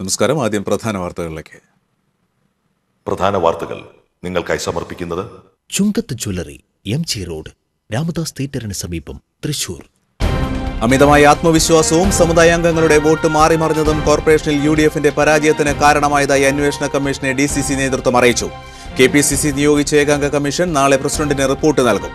നമസ്കാരം ആദ്യം പ്രധാന വാർത്തകളിലേക്ക് പ്രധാന വാർത്തകൾ നിങ്ങൾക്കായി സമർപ്പിക്കുന്നത് Chungath jewellery M G road Ramadas തിയേറ്ററിന് സമീപം തൃശൂർ അമിതമായ ആത്മവിശ്വാസവും സമുദായാംഗങ്ങളുടെ വോട്ട് മാറിമറിഞ്ഞതും കോർപ്പറേഷനിൽ യു ഡി എഫിന്റെ പരാജയത്തിന് കാരണമായതായി അന്വേഷണ കമ്മീഷനെ ഡി സി സി നേതൃത്വം അറിയിച്ചു കെ പി സി സി നിയോഗിച്ച ഏകാംഗ കമ്മീഷൻ നാളെ പ്രസിഡന്റിന് റിപ്പോർട്ട് നൽകും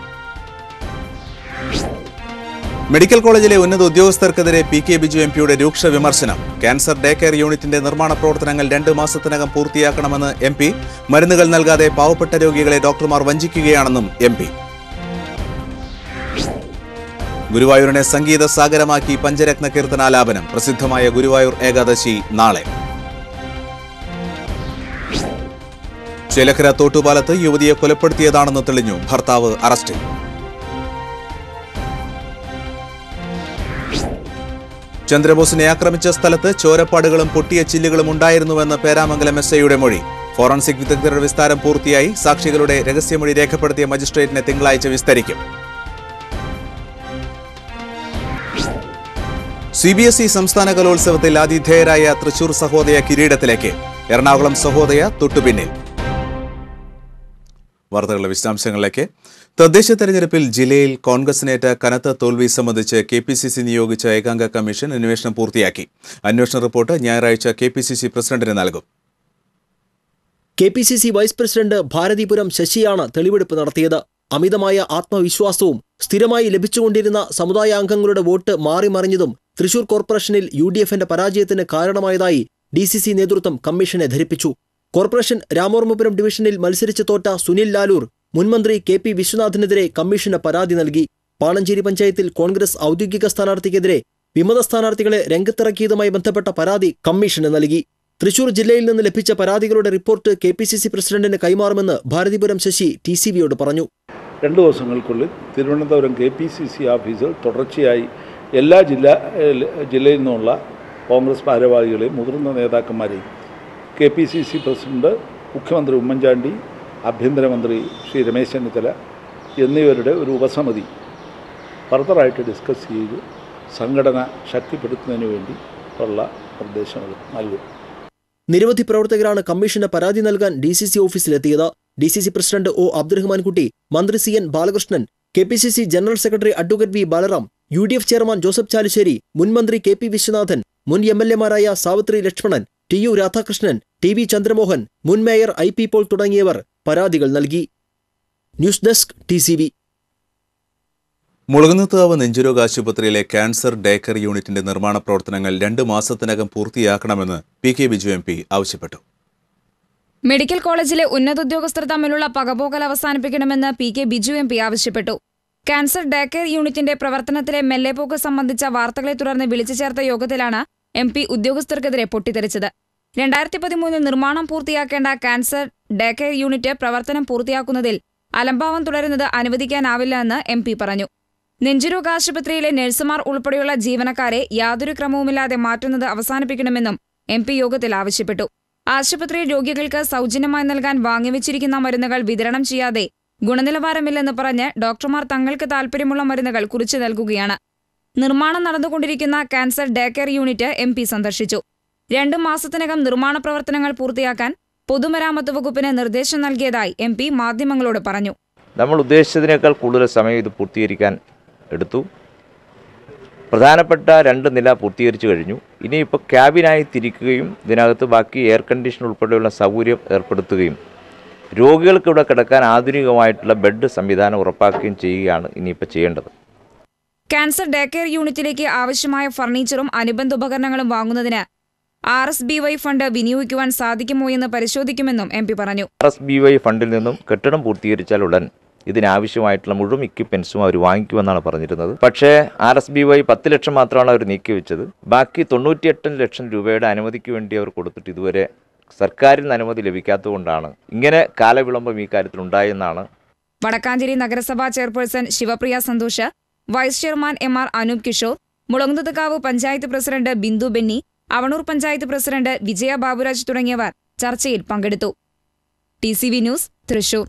മെഡിക്കൽ കോളേജിലെ ഉന്നത ഉദ്യോഗസ്ഥർക്കെതിരെ പി കെ ബിജു എം പിയുടെ രൂക്ഷ വിമർശനം ക്യാൻസർ ഡേ കെയർ യൂണിറ്റിന്റെ നിർമ്മാണ പ്രവർത്തനങ്ങൾ രണ്ട് മാസത്തിനകം പൂർത്തിയാക്കണമെന്ന് എം പി മരുന്നുകൾ നൽകാതെ പാവപ്പെട്ട രോഗികളെ ഡോക്ടർമാർ വഞ്ചിക്കുകയാണെന്നും എം പി ഗുരുവായൂരിനെ സംഗീത സാഗരമാക്കി പഞ്ചരത്ന കീർത്തനാലാപനം പ്രസിദ്ധമായ ഗുരുവായൂർ ഏകാദശി നാളെ ചേലക്കര തോട്ടുപാലത്ത് യുവതിയെ കൊലപ്പെടുത്തിയതാണെന്ന് തെളിഞ്ഞു ഭർത്താവ് അറസ്റ്റിൽ ചന്ദ്രബോസിനെ ആക്രമിച്ച സ്ഥലത്ത് ചോരപ്പാടുകളും പൊട്ടിയ ചില്ലുകളും ഉണ്ടായിരുന്നുവെന്ന് പേരാമംഗലം എസ് ഐയുടെ മൊഴി ഫോറൻസിക് വിദഗ്ധരുടെ വിസ്താരം പൂർത്തിയായി സാക്ഷികളുടെ രഹസ്യമൊഴി രേഖപ്പെടുത്തിയ മജിസ്ട്രേറ്റിനെ തിങ്കളാഴ്ച വിസ്തരിക്കും സി ബി എസ് ഇ സംസ്ഥാന കലോത്സവത്തിൽ ആതിഥേയരായ തൃശൂർ സഹോദയ കിരീടത്തിലേക്ക് എറണാകുളം സഹോദയ തൊട്ടുപിന്നിൽ വാർത്തകളുടെ വിശദാംശങ്ങളിലേക്ക് തദ്ദേശ തെരഞ്ഞെടുപ്പിൽ ജില്ലയിൽ കോൺഗ്രസിനേറ്റ കനത്ത തോൽവി സംബന്ധിച്ച് കെ പി സി സി നിയോഗിച്ച ഏകാംഗ കമ്മീഷൻ അന്വേഷണം പൂർത്തിയാക്കി അന്വേഷണ റിപ്പോർട്ട് ഞായറാഴ്ച കെ പി സി സി പ്രസിഡന്റിന് നൽകും K P C C vice president Bharathipuram ശശിയാണ് തെളിവെടുപ്പ് നടത്തിയത് അമിതമായ ആത്മവിശ്വാസവും സ്ഥിരമായി ലഭിച്ചുകൊണ്ടിരുന്ന അംഗങ്ങളുടെ വോട്ട് മാറിമറിഞ്ഞതും തൃശൂർ കോർപ്പറേഷനിൽ യു ഡി എഫിന്റെ പരാജയത്തിന് കാരണമായതായി ഡി സി സി നേതൃത്വം കമ്മീഷനെ ധരിപ്പിച്ചു കോർപ്പറേഷൻ രാമോർമപുരം ഡിവിഷനിൽ മത്സരിച്ച് തോറ്റ സുനിൽ ലാലൂർ മുൻമന്ത്രി കെ പി വിശ്വനാഥിനെതിരെ കമ്മീഷന് പരാതി നൽകി പാളഞ്ചേരി പഞ്ചായത്തിൽ കോൺഗ്രസ് ഔദ്യോഗിക സ്ഥാനാർത്ഥിക്കെതിരെ വിമത സ്ഥാനാർത്ഥികളെ രംഗത്തിറക്കിയതുമായി ബന്ധപ്പെട്ട പരാതി കമ്മീഷന് നൽകി തൃശൂർ ജില്ലയിൽ നിന്ന് ലഭിച്ച പരാതികളുടെ report K P C C പ്രസിഡന്റിന് കൈമാറുമെന്ന് ഭാരതിപുരം ശശി ടി സി വിയോട് പറഞ്ഞു രണ്ട് ദിവസങ്ങൾക്കുള്ളിൽ Thiruvananthapuram K P C C ഓഫീസിൽ തുടർച്ചയായി എല്ലാ ജില്ല ജില്ലയിൽ നിന്നുള്ള കോൺഗ്രസ് ഭാരവാഹികളെയും മുതിർന്ന നേതാക്കന്മാരെയും K P C C president മുഖ്യമന്ത്രി ഉമ്മൻചാണ്ടി ആഭ്യന്തരമന്ത്രി ശ്രീ രമേശ് ചെന്നിത്തല എന്നിവരുടെ ഒരു ഉപസമിതി ഫർദറായിട്ട് ഡിസ്കസ് ചെയ്ത് സംഘടന ശക്തിപ്പെടുത്തുന്നതിന് വേണ്ടി ഉള്ള നിർദ്ദേശങ്ങൾ നൽകും നിരവധി പ്രവർത്തകരാണ് കമ്മീഷന് പരാതി നൽകാൻ ഡി സി സി ഓഫീസിലെത്തിയത് D C C president O Abdurahmankutty മന്ത്രി C N Balakrishnan K P C C general secretary advocate V Balaram U D F chairman Joseph Chalussery മുൻമന്ത്രി കെ പി വിശ്വനാഥൻ മുൻ എം എൽ എമാരായ Savithri Lakshmanan T U Radhakrishnan T V Chandramohan മുൻ മേയർ ഐ പി പോൾ തുടങ്ങിയവർ പരാതികൾ നൽകി news desk T C വി മുളകുന്നത്താവ് നെഞ്ചുരോഗ ആശുപത്രിയിലെ ക്യാൻസർ ഡേക്കർ യൂണിറ്റിന്റെ നിർമ്മാണ പ്രവർത്തനങ്ങൾ രണ്ട് മാസത്തിനകം പൂർത്തിയാക്കണമെന്ന് P K Biju M P ആവശ്യപ്പെട്ടു മെഡിക്കൽ കോളേജിലെ ഉന്നത ഉദ്യോഗസ്ഥർ തമ്മിലുള്ള പകപോകൽ അവസാനിപ്പിക്കണമെന്ന് P K Biju M P ആവശ്യപ്പെട്ടു ക്യാൻസർ ഡേക്കർ യൂണിറ്റിന്റെ പ്രവർത്തനത്തിലെ മെല്ലെപ്പോക്ക് സംബന്ധിച്ച വാർത്തകളെ തുടർന്ന് വിളിച്ചു ചേർത്ത യോഗത്തിലാണ് എം പി ഉദ്യോഗസ്ഥർക്കെതിരെ പൊട്ടിത്തെറിച്ചത് രണ്ടായിരത്തി പതിമൂന്നിൽ നിർമ്മാണം പൂർത്തിയാക്കേണ്ട കാൻസർ ഡേ കെയർ യൂണിറ്റ് പ്രവർത്തനം പൂർത്തിയാക്കുന്നതിൽ അലംഭാവം തുടരുന്നത് അനുവദിക്കാനാവില്ല എന്ന് എം പി പറഞ്ഞു നെഞ്ചുരോഗ ആശുപത്രിയിലെ നഴ്സുമാർ ഉൾപ്പെടെയുള്ള ജീവനക്കാരെ യാതൊരു ക്രമവുമില്ലാതെ മാറ്റുന്നത് അവസാനിപ്പിക്കണമെന്നും എം പി യോഗത്തിൽ ആവശ്യപ്പെട്ടു ആശുപത്രി രോഗികൾക്ക് സൗജന്യമായി നൽകാൻ വാങ്ങിവച്ചിരിക്കുന്ന മരുന്നുകൾ വിതരണം ചെയ്യാതെ ഗുണനിലവാരമില്ലെന്ന് പറഞ്ഞ് ഡോക്ടർമാർ തങ്ങൾക്ക് താൽപ്പര്യമുള്ള മരുന്നുകൾ കുറിച്ചു നൽകുകയാണ് നിർമ്മാണം നടന്നുകൊണ്ടിരിക്കുന്ന cancer day care unit M സന്ദർശിച്ചു രണ്ടു മാസത്തിനകം നിർമ്മാണ പ്രവർത്തനങ്ങൾ പൂർത്തിയാക്കാൻ പൊതുമരാമത്ത് വകുപ്പിന് നിർദ്ദേശം നൽകിയതായി എം പി മാധ്യമങ്ങളോട് പറഞ്ഞു നമ്മൾ ഉദ്ദേശിച്ചതിനേക്കാൾ കൂടുതൽ സമയം ഇത് പൂർത്തീകരിക്കാൻ എടുത്തു പ്രധാനപ്പെട്ട രണ്ട് നില പൂർത്തീകരിച്ചു കഴിഞ്ഞു ഇനിയിപ്പോൾ ക്യാബിനായി തിരിക്കുകയും ഇതിനകത്ത് ബാക്കി എയർ കണ്ടീഷൻ ഉൾപ്പെടെയുള്ള സൗകര്യം ഏർപ്പെടുത്തുകയും രോഗികൾക്ക് ഇവിടെ കിടക്കാൻ ആധുനികമായിട്ടുള്ള ബെഡ് സംവിധാനം ഉറപ്പാക്കുകയും ചെയ്യുകയാണ് ഇനിയിപ്പോൾ ചെയ്യേണ്ടത് ക്യാൻസർ ഡേ കെയർ യൂണിറ്റിലേക്ക് ആവശ്യമായ ഫർണിച്ചറും അനുബന്ധ ഉപകരണങ്ങളും വാങ്ങുന്നതിന് R S B Y fund വിനിയോഗിക്കുവാൻ സാധിക്കുമോ എന്ന് പരിശോധിക്കുമെന്നും എം പി പറഞ്ഞു ആർ എസ് ബി വൈ ഫണ്ടിൽ നിന്നും കെട്ടിടം പൂർത്തീകരിച്ചാൽ ഉടൻ ഇതിനാവശ്യമായിട്ടുള്ള മുഴുവൻ ഇക്വിപ്മെൻസും അവർ വാങ്ങിക്കുമെന്നാണ് പറഞ്ഞിരുന്നത് പക്ഷേ ആർ എസ് ബി വൈ പത്ത് ലക്ഷം മാത്രമാണ് അവർ നീക്കി വെച്ചത് ബാക്കി തൊണ്ണൂറ്റിയെട്ട് ലക്ഷം രൂപയുടെ അനുമതിക്ക് വേണ്ടി അവർ കൊടുത്തിട്ട് ഇതുവരെ സർക്കാരിൽ നിന്ന് അനുമതി ലഭിക്കാത്തതുകൊണ്ടാണ് ഇങ്ങനെ കാലവിളംബം ഈ കാര്യത്തിൽ ഉണ്ടായെന്നാണ് വടക്കാഞ്ചേരി നഗരസഭാ chairperson Sivapriya Santhosh vice chairman M R Anoop Kishore Mulankunnathukavu panchayat president Bindu Benny Avanoor panchayat president Vijaya Baburaj തുടങ്ങിയവർ ചർച്ചയിൽ പങ്കെടുത്തു T C V news Thrissur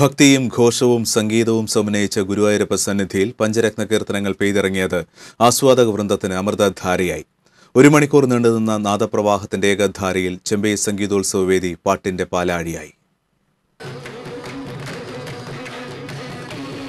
ഭക്തിയും ഘോഷവും സംഗീതവും സമന്വയിച്ച ഗുരുവായൂരപ്പ സന്നിധിയിൽ പഞ്ചരത്ന കീർത്തനങ്ങൾ പെയ്തിറങ്ങിയത് ആസ്വാദക വൃന്ദത്തിന് അമൃതധാരയായി ഒരു മണിക്കൂർ നീണ്ടുനിന്ന നാദപ്രവാഹത്തിന്റെ ഏകധാരയിൽ ചെമ്പൈ സംഗീതോത്സവ വേദി പാട്ടിന്റെ പാലാഴിയായി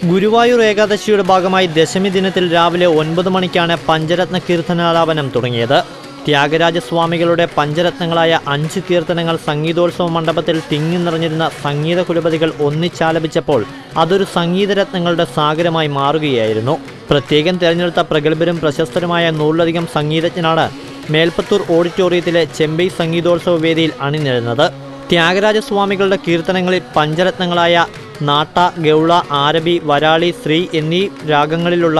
ഗുരുവായൂർ ഏകാദശിയുടെ ഭാഗമായി ദശമി ദിനത്തിൽ രാവിലെ ഒൻപത് മണിക്കാണ് പഞ്ചരത്ന കീർത്തനാലാപനം തുടങ്ങിയത് ത്യാഗരാജസ്വാമികളുടെ പഞ്ചരത്നങ്ങളായ അഞ്ച് കീർത്തനങ്ങൾ സംഗീതോത്സവ മണ്ഡപത്തിൽ തിങ്ങി നിറഞ്ഞിരുന്ന സംഗീത കുലപതികൾ ഒന്നിച്ചാലപിച്ചപ്പോൾ അതൊരു സംഗീതരത്നങ്ങളുടെ സാഗരമായി മാറുകയായിരുന്നു പ്രത്യേകം തിരഞ്ഞെടുത്ത പ്രഗത്ഭരും പ്രശസ്തരുമായ നൂറിലധികം സംഗീതജ്ഞനാണ് മേൽപ്പത്തൂർ ഓഡിറ്റോറിയത്തിലെ ചെമ്പൈ സംഗീതോത്സവ വേദിയിൽ അണിനിരുന്നത് ത്യാഗരാജസ്വാമികളുടെ കീർത്തനങ്ങളിൽ പഞ്ചരത്നങ്ങളായ നാട്ട ഗൗള ആരബി വരാളി ശ്രീ എന്നീ രാഗങ്ങളിലുള്ള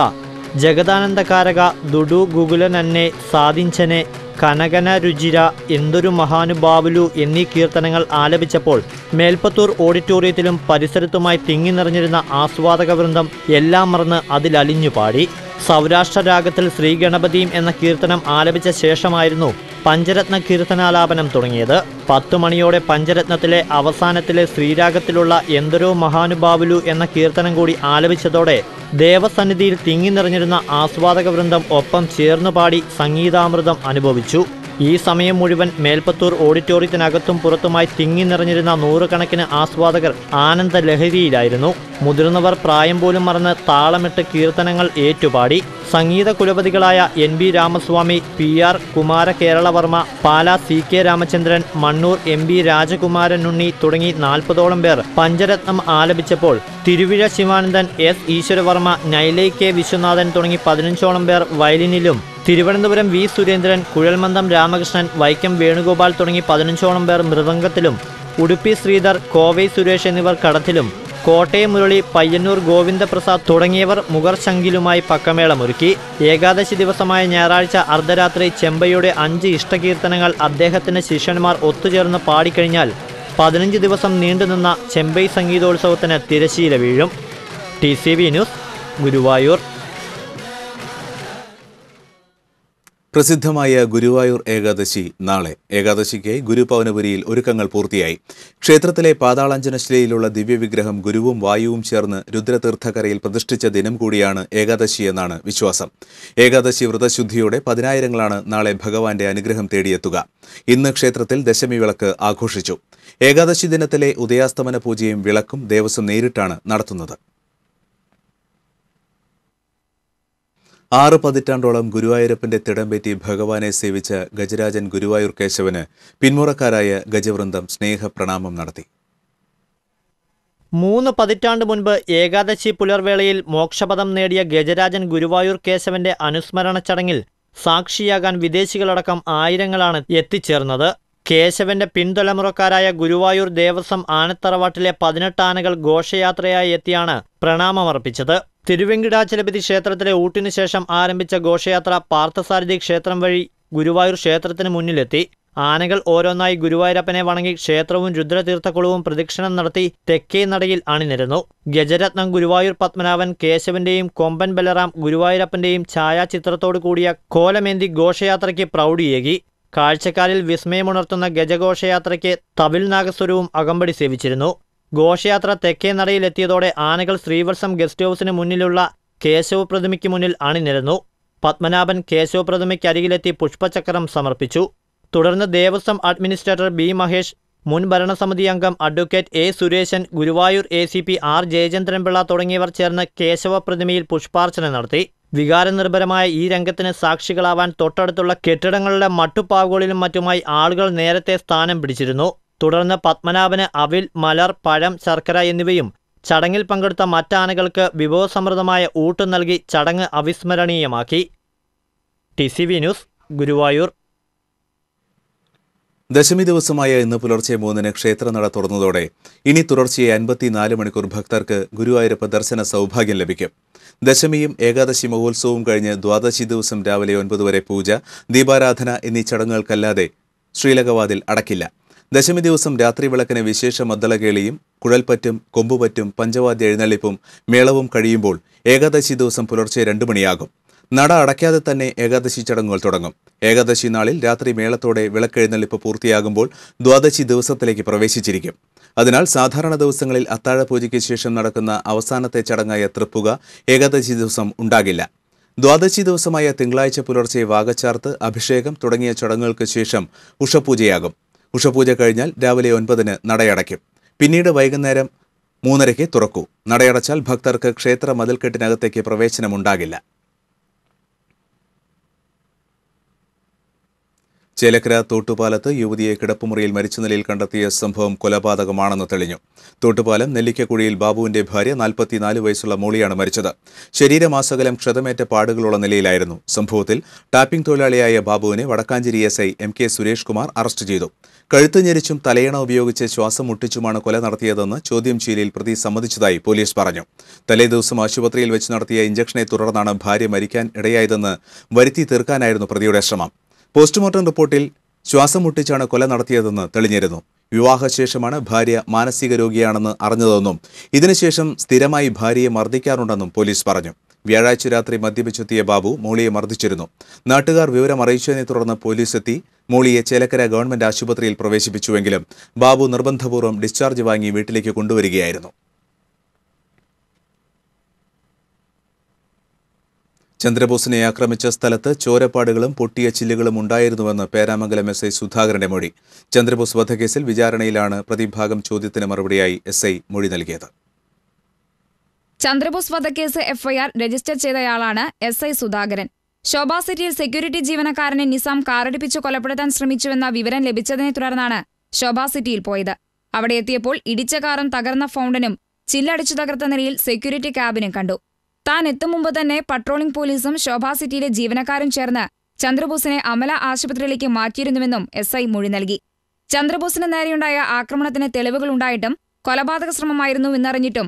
ജഗദാനന്ദകാരക ദുഡു ഗുഗുലനെ സാധിഞ്ചനെ കനകന രുചിര എന്തൊരു മഹാനുഭാവുലു എന്നീ കീർത്തനങ്ങൾ ആലപിച്ചപ്പോൾ മേൽപ്പത്തൂർ ഓഡിറ്റോറിയത്തിലും പരിസരത്തുമായി തിങ്ങി നിറഞ്ഞിരുന്ന ആസ്വാദക വൃന്ദം എല്ലാം മറന്ന് അതിലലിഞ്ഞു പാടി സൗരാഷ്ട്ര രാഗത്തിൽ ശ്രീഗണപതിയും എന്ന കീർത്തനം ആലപിച്ച ശേഷമായിരുന്നു പഞ്ചരത്ന കീർത്തനാലാപനം തുടങ്ങിയത് പത്തു മണിയോടെ പഞ്ചരത്നത്തിലെ അവസാനത്തിലെ ശ്രീരാഗത്തിലുള്ള എന്തൊരോ മഹാനുഭാവുലു എന്ന കീർത്തനം കൂടി ആലപിച്ചതോടെ ദേവസന്നിധിയിൽ തിങ്ങി നിറഞ്ഞിരുന്ന ആസ്വാദക വൃന്ദം ഒപ്പം ചേർന്നു പാടി സംഗീതാമൃതം അനുഭവിച്ചു ഈ സമയം മുഴുവൻ മേൽപ്പത്തൂർ ഓഡിറ്റോറിയത്തിനകത്തും പുറത്തുമായി തിങ്ങി നിറഞ്ഞിരുന്ന നൂറുകണക്കിന് ആസ്വാദകർ ആനന്ദ ലഹരിയിലായിരുന്നു മുതിർന്നവർ പ്രായം പോലും മറന്ന് താളമിട്ട് കീർത്തനങ്ങൾ ഏറ്റുപാടി സംഗീത കുലപതികളായ N B Ramaswamy P R Kumara Keralavarma Pala C K Ramachandran Mannoor M B Rajakumaran Unni തുടങ്ങി നാൽപ്പതോളം പേർ പഞ്ചരത്നം ആലപിച്ചപ്പോൾ തിരുവിഴ ശിവാനന്ദൻ എസ് ഈശ്വരവർമ്മ നൈലൈ കെ വിശ്വനാഥൻ തുടങ്ങി പതിനഞ്ചോളം പേർ വയലിനിലും തിരുവനന്തപുരം വി സുരേന്ദ്രൻ കുഴൽമന്ദം രാമകൃഷ്ണൻ വൈക്കം വേണുഗോപാൽ തുടങ്ങി പതിനഞ്ചോളം പേർ മൃദംഗത്തിലും ഉടുപ്പി ശ്രീധർ കോവൈ സുരേഷ് എന്നിവർ കടത്തിലും കോട്ടയം മുരളി പയ്യന്നൂർ ഗോവിന്ദപ്രസാദ് തുടങ്ങിയവർ മുഗർശങ്കിലുമായി പക്കമേളമൊരുക്കി ഏകാദശി ദിവസമായ ഞായറാഴ്ച അർദ്ധരാത്രി ചെമ്പയുടെ അഞ്ച് ഇഷ്ടകീർത്തനങ്ങൾ അദ്ദേഹത്തിന്റെ ശിഷ്യന്മാർ ഒത്തുചേർന്ന് പാടിക്കഴിഞ്ഞാൽ പതിനഞ്ച് ദിവസം നീണ്ടുനിന്ന ചെമ്പൈ സംഗീതോത്സവത്തിന് തിരശീല വീഴും ടി ന്യൂസ് ഗുരുവായൂർ പ്രസിദ്ധമായ ഗുരുവായൂർ ഏകാദശി നാളെ ഏകാദശിക്കായി ഗുരുപൗനപുരിയിൽ ഒരുക്കങ്ങൾ പൂർത്തിയായി ക്ഷേത്രത്തിലെ പാതാളാഞ്ജനശ്രീയിലുള്ള ദിവ്യവിഗ്രഹം ഗുരുവും വായുവും ചേർന്ന് രുദ്രതീർത്ഥകരയിൽ പ്രതിഷ്ഠിച്ച ദിനം കൂടിയാണ് ഏകാദശി എന്നാണ് വിശ്വാസം ഏകാദശി വ്രതശുദ്ധിയോടെ പതിനായിരങ്ങളാണ് നാളെ ഭഗവാന്റെ അനുഗ്രഹം തേടിയെത്തുക ഇന്ന് ക്ഷേത്രത്തിൽ ദശമി വിളക്ക് ആഘോഷിച്ചു ഏകാദശി ദിനത്തിലെ ഉദയാസ്തമന പൂജയും വിളക്കും ദേവസ്വം നേരിട്ടാണ് നടത്തുന്നത് ആറ് പതിറ്റാണ്ടോളം ഗുരുവായൂരപ്പന്റെ തിടമ്പേറ്റി ഭഗവാനെ സേവിച്ച ഗജരാജൻ ഗുരുവായൂർ കേശവന് പിന്മുറക്കാരായ ഗജവൃന്ദം സ്നേഹപ്രണാമം നടത്തി മൂന്ന് പതിറ്റാണ്ട് മുൻപ് ഏകാദശി പുലർവേളയിൽ മോക്ഷപദം നേടിയ ഗജരാജൻ ഗുരുവായൂർ കേശവന്റെ അനുസ്മരണ ചടങ്ങിൽ സാക്ഷിയാകാൻ വിദേശികളടക്കം ആയിരങ്ങളാണ് എത്തിച്ചേർന്നത് കേശവന്റെ പിൻതലമുറക്കാരായ ഗുരുവായൂർ ദേവസ്വം ആനത്തറവാട്ടിലെ പതിനെട്ട് ആനകൾ ഘോഷയാത്രയായി എത്തിയാണ് പ്രണാമമർപ്പിച്ചത് തിരുവെങ്കിടാചലപതി ക്ഷേത്രത്തിലെ ഊട്ടിനു ശേഷം ആരംഭിച്ച ഘോഷയാത്ര പാർത്ഥസാരഥി ക്ഷേത്രം വഴി ഗുരുവായൂർ ക്ഷേത്രത്തിന് മുന്നിലെത്തി ആനകൾ ഓരോന്നായി ഗുരുവായൂരപ്പനെ വണങ്ങി ക്ഷേത്രവും രുദ്രതീർത്ഥക്കുളവും പ്രദക്ഷിണം നടത്തി തെക്കേ നടയിൽ അണിനിരുന്നു ഗജരത്നം ഗുരുവായൂർ പത്മനാഭൻ കേശവന്റെയും കൊമ്പൻ ബലറാം ഗുരുവായൂരപ്പന്റെയും ഛായാചിത്രത്തോടു കൂടിയ കോലമേന്തി ഘോഷയാത്രയ്ക്ക് പ്രൗഢിയേകി കാഴ്ചക്കാരിൽ വിസ്മയമുണർത്തുന്ന ഗജഘോഷയാത്രയ്ക്ക് തവിൽ നാഗസ്വരവും അകമ്പടി സേവിച്ചിരുന്നു ഘോഷയാത്ര തെക്കേ നടയിലെത്തിയതോടെ ആനകൾ ശ്രീവത്സം ഗസ്റ്റ് ഹൗസിന് മുന്നിലുള്ള കേശവ പ്രതിമയ്ക്ക് മുന്നിൽ അണിനിരന്നു പത്മനാഭൻ കേശവ അരികിലെത്തി പുഷ്പചക്രം സമർപ്പിച്ചു തുടർന്ന് ദേവസ്വം അഡ്മിനിസ്ട്രേറ്റർ ബി മഹേഷ് മുൻ ഭരണസമിതി അംഗം advocate A Suresan Guruvayur A C P R Jayachandranpillai തുടങ്ങിയവർ ചേർന്ന് കേശവ പ്രതിമയിൽ പുഷ്പാർച്ചന നടത്തി വികാരനിർഭരമായ ഈ രംഗത്തിന് സാക്ഷികളാവാൻ തൊട്ടടുത്തുള്ള കെട്ടിടങ്ങളുടെ മട്ടുപ്പാവുകളിലും മറ്റുമായി ആളുകൾ നേരത്തെ സ്ഥാനം പിടിച്ചിരുന്നു തുടർന്ന് പത്മനാഭന് അവിൽ മലർ പഴം ശർക്കര എന്നിവയും ചടങ്ങിൽ പങ്കെടുത്ത മറ്റാനകൾക്ക് വിഭവസമൃദ്ധമായ ഊട്ട് നൽകി ചടങ്ങ് അവിസ്മരണീയമാക്കി ടി വി ന്യൂസ് ഗുരുവായൂർ ദശമി ദിവസമായ ഇന്ന് പുലർച്ചെ മൂന്നിന് ക്ഷേത്രനട തുറന്നതോടെ ഇനി തുടർച്ചയായി അൻപത്തിനാല് മണിക്കൂർ ഭക്തർക്ക് ഗുരുവായൂരപ്പ ദർശന സൗഭാഗ്യം ലഭിക്കും ദശമിയും ഏകാദശി മഹോത്സവവും കഴിഞ്ഞ് ദ്വാദശി ദിവസം രാവിലെ ഒൻപത് വരെ പൂജ ദീപാരാധന എന്നീ ചടങ്ങുകൾക്കല്ലാതെ ശ്രീലകവാതിൽ അടക്കില്ല ദശമി ദിവസം രാത്രി വിളക്കിന് വിശേഷ മദ്ദളകേളിയും കുഴൽപ്പറ്റും കൊമ്പുപറ്റും പഞ്ചവാദ്യ എഴുന്നള്ളിപ്പും മേളവും കഴിയുമ്പോൾ ഏകാദശി ദിവസം പുലർച്ചെ രണ്ട് മണിയാകും നട അടയ്ക്കാതെ തന്നെ ഏകാദശി ചടങ്ങുകൾ തുടങ്ങും ഏകാദശി നാളിൽ രാത്രി മേളത്തോടെ വിളക്കെഴുന്നള്ളിപ്പ് പൂർത്തിയാകുമ്പോൾ ദ്വാദശി ദിവസത്തിലേക്ക് പ്രവേശിച്ചിരിക്കും അതിനാൽ സാധാരണ ദിവസങ്ങളിൽ അത്താഴ പൂജയ്ക്ക് ശേഷം നടക്കുന്ന അവസാനത്തെ ചടങ്ങായ തൃപ്പുക ഏകാദശി ദിവസം ഉണ്ടാകില്ല ദ്വാദശി ദിവസമായ തിങ്കളാഴ്ച പുലർച്ചെ വാഗച്ചാർത്ത് അഭിഷേകം തുടങ്ങിയ ചടങ്ങുകൾക്ക് ശേഷം ഉഷപൂജയാകും ഉഷപൂജ കഴിഞ്ഞാൽ രാവിലെ ഒൻപതിന് നടയടയ്ക്കും പിന്നീട് വൈകുന്നേരം മൂന്നരയ്ക്ക് തുറക്കൂ നടയടച്ചാൽ ഭക്തർക്ക് ക്ഷേത്ര മതിൽക്കെട്ടിനകത്തേക്ക് പ്രവേശനമുണ്ടാകില്ല ചേലക്കര തോട്ടുപാലത്ത് യുവതിയെ കിടപ്പുമുറിയിൽ മരിച്ച നിലയിൽ കണ്ടെത്തിയ സംഭവം കൊലപാതകമാണെന്ന് തെളിഞ്ഞു തോട്ടുപാലം നെല്ലിക്കക്കുഴിയിൽ ബാബുവിന്റെ ഭാര്യ നാൽപ്പത്തിനാല് വയസ്സുള്ള മോളിയാണ് മരിച്ചത് ശരീരമാസകലം ക്ഷതമേറ്റ പാടുകളുള്ള നിലയിലായിരുന്നു സംഭവത്തിൽ ടാപ്പിംഗ് തൊഴിലാളിയായ ബാബുവിനെ Vadakkanchery S I M K Suresh Kumar arrest ചെയ്തു കഴുത്ത് ഞെരിച്ചും തലയണ ഉപയോഗിച്ച് ശ്വാസം മുട്ടിച്ചുമാണ് കൊല നടത്തിയതെന്ന് ചോദ്യം ചെയ്യലിൽ പ്രതി സമ്മതിച്ചതായി പോലീസ് പറഞ്ഞു തലേദിവസം ആശുപത്രിയിൽ വെച്ച് നടത്തിയ ഇഞ്ചക്ഷനെ തുടർന്നാണ് ഭാര്യ മരിക്കാൻ ഇടയായതെന്ന് വരുത്തി തീർക്കാനായിരുന്നു പ്രതിയുടെ ശ്രമം പോസ്റ്റ്മോർട്ടം റിപ്പോർട്ടിൽ ശ്വാസം മുട്ടിച്ചാണ് കൊല നടത്തിയതെന്ന് തെളിഞ്ഞിരുന്നു വിവാഹശേഷമാണ് ഭാര്യ മാനസിക രോഗിയാണെന്ന് അറിഞ്ഞതെന്നും ഇതിനുശേഷം സ്ഥിരമായി ഭാര്യയെ മർദ്ദിക്കാറുണ്ടെന്നും പോലീസ് പറഞ്ഞു വ്യാഴാഴ്ച രാത്രി മദ്യപിച്ചെത്തിയ ബാബു മോളിയെ മർദ്ദിച്ചിരുന്നു നാട്ടുകാർ വിവരം അറിയിച്ചതിനെ തുടർന്ന് പോലീസെത്തി മോളിയെ ചേലക്കര ഗവൺമെന്റ് ആശുപത്രിയിൽ പ്രവേശിപ്പിച്ചുവെങ്കിലും ബാബു നിർബന്ധപൂർവ്വം ഡിസ്ചാർജ് വാങ്ങി വീട്ടിലേക്ക് കൊണ്ടുവരികയായിരുന്നു ചന്ദ്രബോസിനെ ആക്രമിച്ച സ്ഥലത്ത് ചോരപ്പാടുകളും പൊട്ടിയ ചില്ലുകളും ഉണ്ടായിരുന്നുവെന്ന് പേരാമംഗലം എസ് ഐ സുധാകരന്റെ മൊഴി ചന്ദ്രബോസ് വധക്കേസിൽ വിചാരണയിലാണ് പ്രതിഭാഗം ചോദ്യത്തിന് മറുപടിയായി എസ് ഐ മൊഴി നൽകിയത് ചന്ദ്രബോസ് വധക്കേസ് എഫ്ഐആർ രജിസ്റ്റർ ചെയ്തയാളാണ് എസ് ഐ സുധാകരൻ ശോഭാ സിറ്റിയിൽ സെക്യൂരിറ്റി ജീവനക്കാരനെ നിസാം കാറടിപ്പിച്ച് കൊലപ്പെടുത്താൻ ശ്രമിച്ചുവെന്ന വിവരം ലഭിച്ചതിനെ തുടർന്നാണ് ശോഭാ സിറ്റിയിൽ പോയത് അവിടെ എത്തിയപ്പോൾ ഇടിച്ച കാറും തകർന്ന ഫൗണ്ടനും ചില്ലടിച്ചു തകർത്ത നിലയിൽ സെക്യൂരിറ്റി ക്യാബിനും കണ്ടു താൻ എത്തും മുമ്പ് തന്നെ പട്രോളിംഗ് പോലീസും ശോഭാ സിറ്റിയിലെ ജീവനക്കാരും ചേർന്ന് ചന്ദ്രബോസിനെ അമല ആശുപത്രിയിലേക്ക് മാറ്റിയിരുന്നുവെന്നും എസ് ഐ മൊഴി നൽകി ചന്ദ്രബോസിന് നേരെയുണ്ടായ ആക്രമണത്തിന് ഉണ്ടായിട്ടും കൊലപാതക ശ്രമമായിരുന്നു എന്നറിഞ്ഞിട്ടും